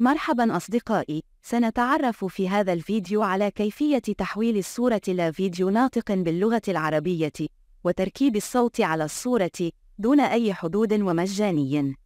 مرحبا أصدقائي، سنتعرف في هذا الفيديو على كيفية تحويل الصورة إلى فيديو ناطق باللغة العربية، وتركيب الصوت على الصورة دون أي حدود ومجاني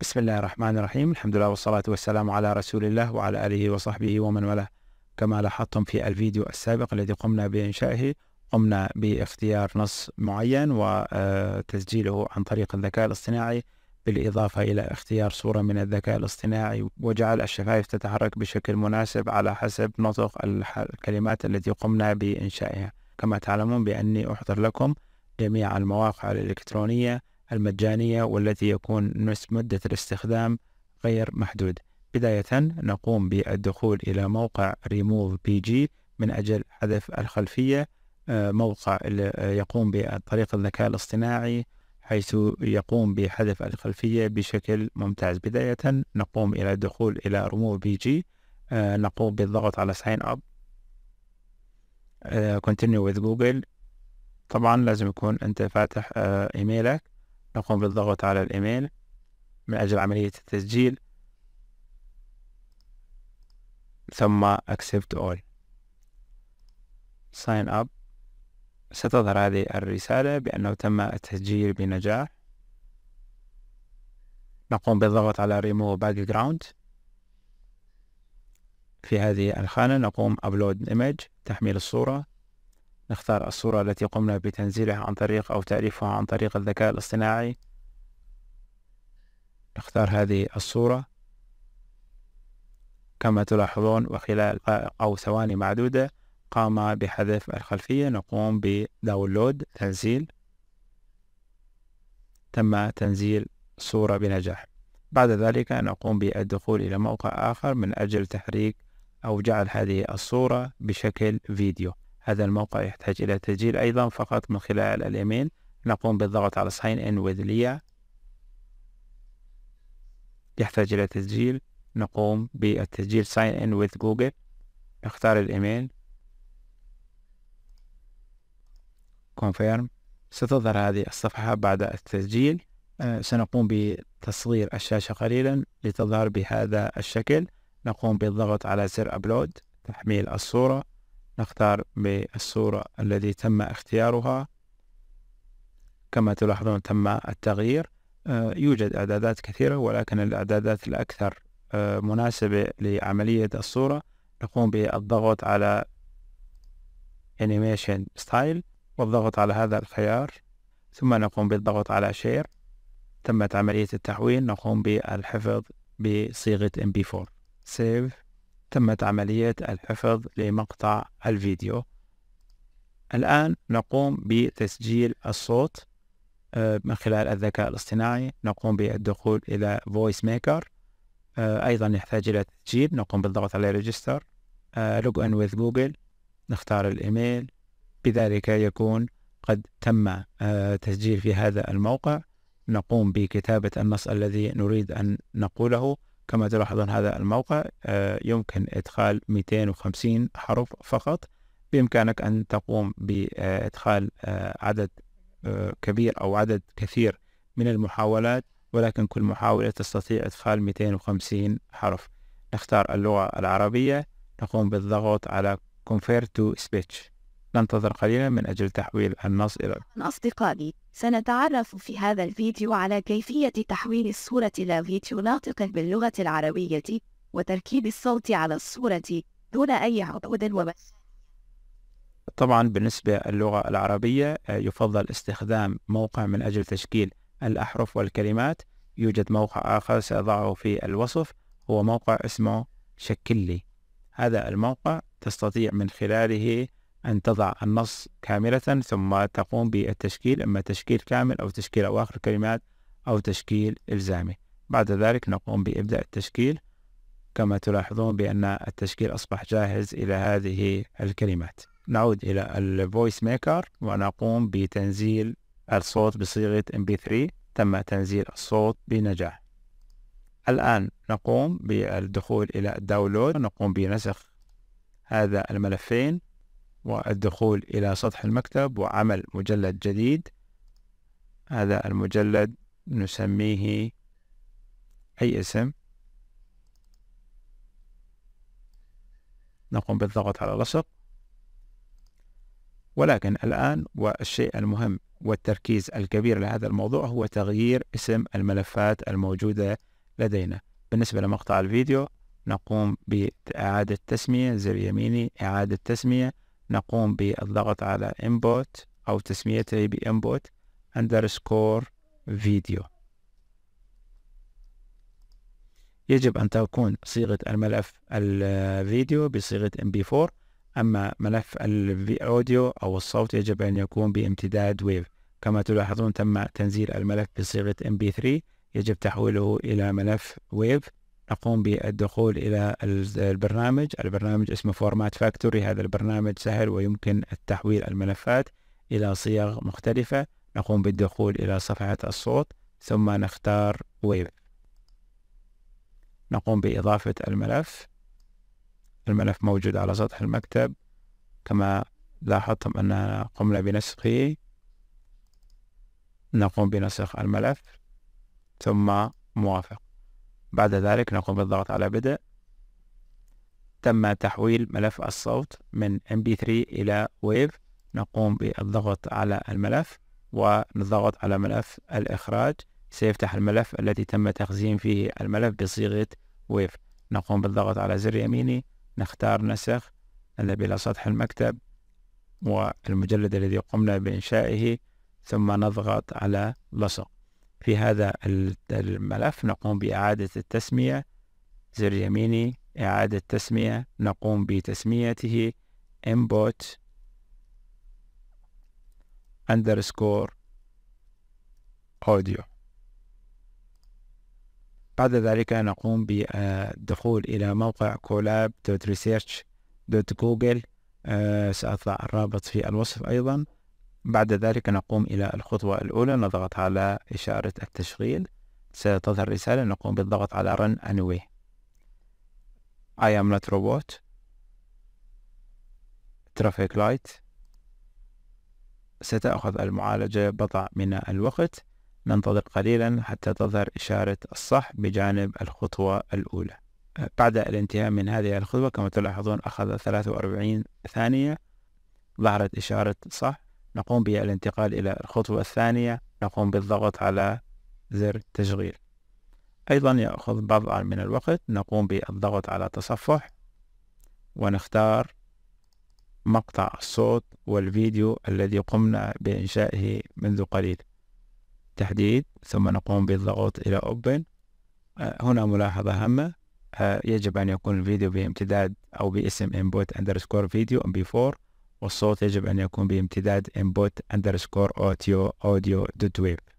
بسم الله الرحمن الرحيم، الحمد لله والصلاة والسلام على رسول الله وعلى آله وصحبه ومن والاه. كما لاحظتم في الفيديو السابق الذي قمنا بإنشائه، قمنا باختيار نص معين وتسجيله عن طريق الذكاء الاصطناعي بالإضافة إلى اختيار صورة من الذكاء الاصطناعي وجعل الشفايف تتحرك بشكل مناسب على حسب نطق الكلمات التي قمنا بإنشائها كما تعلمون بأني أحضر لكم جميع المواقع الإلكترونية المجانية والتي يكون مدة الاستخدام غير محدود بداية نقوم بالدخول إلى موقع ريموف بي جي من أجل حذف الخلفية آه، موقع يقوم بطريقة الذكاء الاصطناعي حيث يقوم بحذف الخلفية بشكل ممتاز بداية نقوم إلى الدخول إلى رمو بي جي آه، نقوم بالضغط على ساين أب آه، continue with جوجل طبعا لازم يكون أنت فاتح آه، إيميلك نقوم بالضغط على الإيميل من أجل عملية التسجيل ثم accept all sign up ستظهر هذه الرسالة بأنه تم التسجيل بنجاح نقوم بالضغط على Remove Background في هذه الخانة نقوم Upload Image تحميل الصورة نختار الصورة التي قمنا بتنزيلها عن طريق أو تعريفها عن طريق الذكاء الاصطناعي نختار هذه الصورة كما تلاحظون وخلال دقائق أو ثواني معدودة قام بحذف الخلفية نقوم بداونلود تنزيل تم تنزيل صورة بنجاح بعد ذلك نقوم بالدخول إلى موقع آخر من أجل تحريك أو جعل هذه الصورة بشكل فيديو هذا الموقع يحتاج إلى تسجيل أيضا فقط من خلال الإيميل نقوم بالضغط على sign in with ليا يحتاج إلى تسجيل نقوم بالتسجيل sign in with جوجل نختار الإيميل confirm ستظهر هذه الصفحة بعد التسجيل آه، سنقوم بتصغير الشاشة قليلا لتظهر بهذا الشكل نقوم بالضغط على زر أبلود تحميل الصورة نختار بالصورة التي تم اختيارها كما تلاحظون تم التغيير آه، يوجد إعدادات كثيرة ولكن الإعدادات الأكثر آه، مناسبة لعملية الصورة نقوم بالضغط على Animation Style والضغط على هذا الخيار ثم نقوم بالضغط على شير تمت عملية التحويل نقوم بالحفظ بصيغة MP4 سيف تمت عملية الحفظ لمقطع الفيديو الآن نقوم بتسجيل الصوت آه، من خلال الذكاء الاصطناعي نقوم بالدخول إلى فويس ميكر آه، أيضا يحتاج إلى تسجيل نقوم بالضغط على ريجستر لوج ان with جوجل نختار الإيميل بذلك يكون قد تم آه، تسجيل في هذا الموقع نقوم بكتابة النص الذي نريد أن نقوله كما تلاحظون هذا الموقع آه، يمكن إدخال 250 حرف فقط بإمكانك أن تقوم بإدخال آه، عدد كبير أو عدد كثير من المحاولات ولكن كل محاولة تستطيع إدخال 250 حرف نختار اللغة العربية نقوم بالضغط على Convert to Speech ننتظر قليلا من أجل تحويل النص إلى أصدقائي سنتعرف في هذا الفيديو على كيفية تحويل الصورة إلى فيديو ناطق باللغة العربية وتركيب الصوت على الصورة دون أي عقود وبس طبعا بالنسبة للغة العربية آه، يفضل استخدام موقع من أجل تشكيل الأحرف والكلمات يوجد موقع آخر سأضعه في الوصف هو موقع اسمه شكل لي هذا الموقع تستطيع من خلاله أن تضع النص كاملة ثم تقوم بالتشكيل إما تشكيل كامل أو تشكيل أواخر الكلمات أو تشكيل إلزامي بعد ذلك نقوم بإبداء التشكيل كما تلاحظون بأن التشكيل أصبح جاهز إلى هذه الكلمات نعود إلى الفويس ميكر ونقوم بتنزيل الصوت بصيغة MP3 تم تنزيل الصوت بنجاح الآن نقوم بالدخول إلى الداونلود نقوم بنسخ هذا الملفين والدخول إلى سطح المكتب وعمل مجلد جديد هذا المجلد نسميه أي اسم نقوم بالضغط على لصق ولكن الآن والشيء المهم والتركيز الكبير لهذا الموضوع هو تغيير اسم الملفات الموجودة لدينا بالنسبة لمقطع الفيديو نقوم بإعادة تسمية زر يميني إعادة تسمية نقوم بالضغط على input أو تسميته ب input underscore video يجب أن تكون صيغة الملف الفيديو بصيغة mp4 أما ملف الأوديو أو الصوت يجب أن يكون بامتداد ويف كما تلاحظون تم تنزيل الملف بصيغة mp3 يجب تحويله إلى ملف ويف اقوم بالدخول الى البرنامج البرنامج اسمه فورمات فاكتوري هذا البرنامج سهل ويمكن التحويل الملفات الى صيغ مختلفه نقوم بالدخول الى صفحه الصوت ثم نختار ويب نقوم باضافه الملف الملف موجود على سطح المكتب كما لاحظتم اننا قمنا بنسخه نقوم بنسخ الملف ثم موافق بعد ذلك نقوم بالضغط على بدء تم تحويل ملف الصوت من MP3 إلى ويف نقوم بالضغط على الملف ونضغط على ملف الإخراج سيفتح الملف الذي تم تخزين فيه الملف بصيغة ويف نقوم بالضغط على زر يميني نختار نسخ نذهب إلى سطح المكتب والمجلد الذي قمنا بإنشائه ثم نضغط على لصق في هذا الملف نقوم بإعادة التسمية زر يميني إعادة تسمية نقوم بتسميته input underscore audio بعد ذلك نقوم بالدخول إلى موقع collab.research.google آه، سأضع الرابط في الوصف أيضا بعد ذلك نقوم إلى الخطوة الأولى نضغط على إشارة التشغيل ستظهر رسالة نقوم بالضغط على Run Anyway I am not robot Traffic Light ستأخذ المعالجة بضع من الوقت ننتظر قليلا حتى تظهر إشارة الصح بجانب الخطوة الأولى بعد الانتهاء من هذه الخطوة كما تلاحظون أخذ 43 ثانية ظهرت إشارة صح نقوم بالانتقال إلى الخطوة الثانية نقوم بالضغط على زر تشغيل أيضا يأخذ بعض آه، من الوقت نقوم بالضغط على تصفح ونختار مقطع الصوت والفيديو الذي قمنا بإنشائه منذ قليل تحديد ثم نقوم بالضغط إلى أوبن آه، هنا ملاحظة هامة آه، يجب أن يكون الفيديو بامتداد أو باسم input underscore video mp4 والصوت يجب أن يكون بامتداد input underscore audio audio dot wave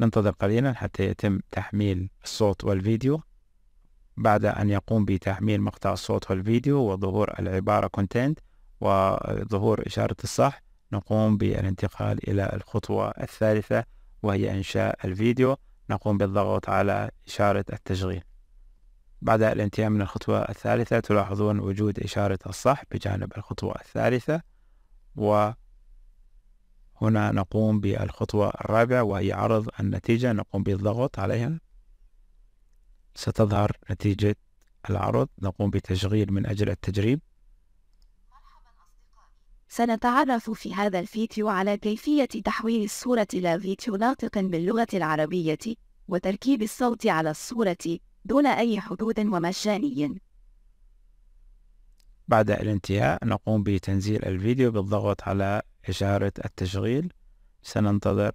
ننتظر قليلا حتى يتم تحميل الصوت والفيديو بعد أن يقوم بتحميل مقطع الصوت والفيديو وظهور العبارة content وظهور إشارة الصح نقوم بالانتقال إلى الخطوة الثالثة وهي إنشاء الفيديو نقوم بالضغط على إشارة التشغيل بعد الانتهاء من الخطوة الثالثة تلاحظون وجود إشارة الصح بجانب الخطوة الثالثة وهنا نقوم بالخطوة الرابعة وهي عرض النتيجة نقوم بالضغط عليها ستظهر نتيجة العرض نقوم بتشغيل من أجل التجريب سنتعرف في هذا الفيديو على كيفية تحويل الصورة إلى فيديو ناطق باللغة العربية وتركيب الصوت على الصورة دون أي حدود ومجاني. بعد الانتهاء نقوم بتنزيل الفيديو بالضغط على إشارة التشغيل سننتظر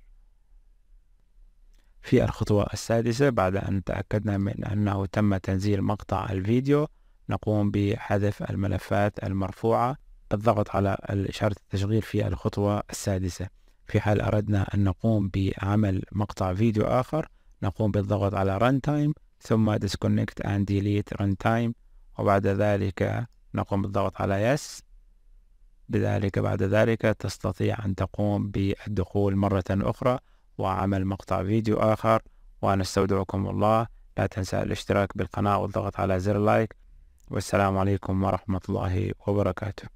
في الخطوة السادسة بعد أن تأكدنا من أنه تم تنزيل مقطع الفيديو نقوم بحذف الملفات المرفوعة بالضغط على إشارة التشغيل في الخطوة السادسة في حال أردنا أن نقوم بعمل مقطع فيديو آخر نقوم بالضغط على Runtime تايم ثم disconnect and delete runtime وبعد ذلك نقوم بالضغط على yes بذلك بعد ذلك تستطيع أن تقوم بالدخول مرة أخرى وعمل مقطع فيديو آخر وأنا استودعكم الله لا تنسى الاشتراك بالقناة والضغط على زر لايك والسلام عليكم ورحمة الله وبركاته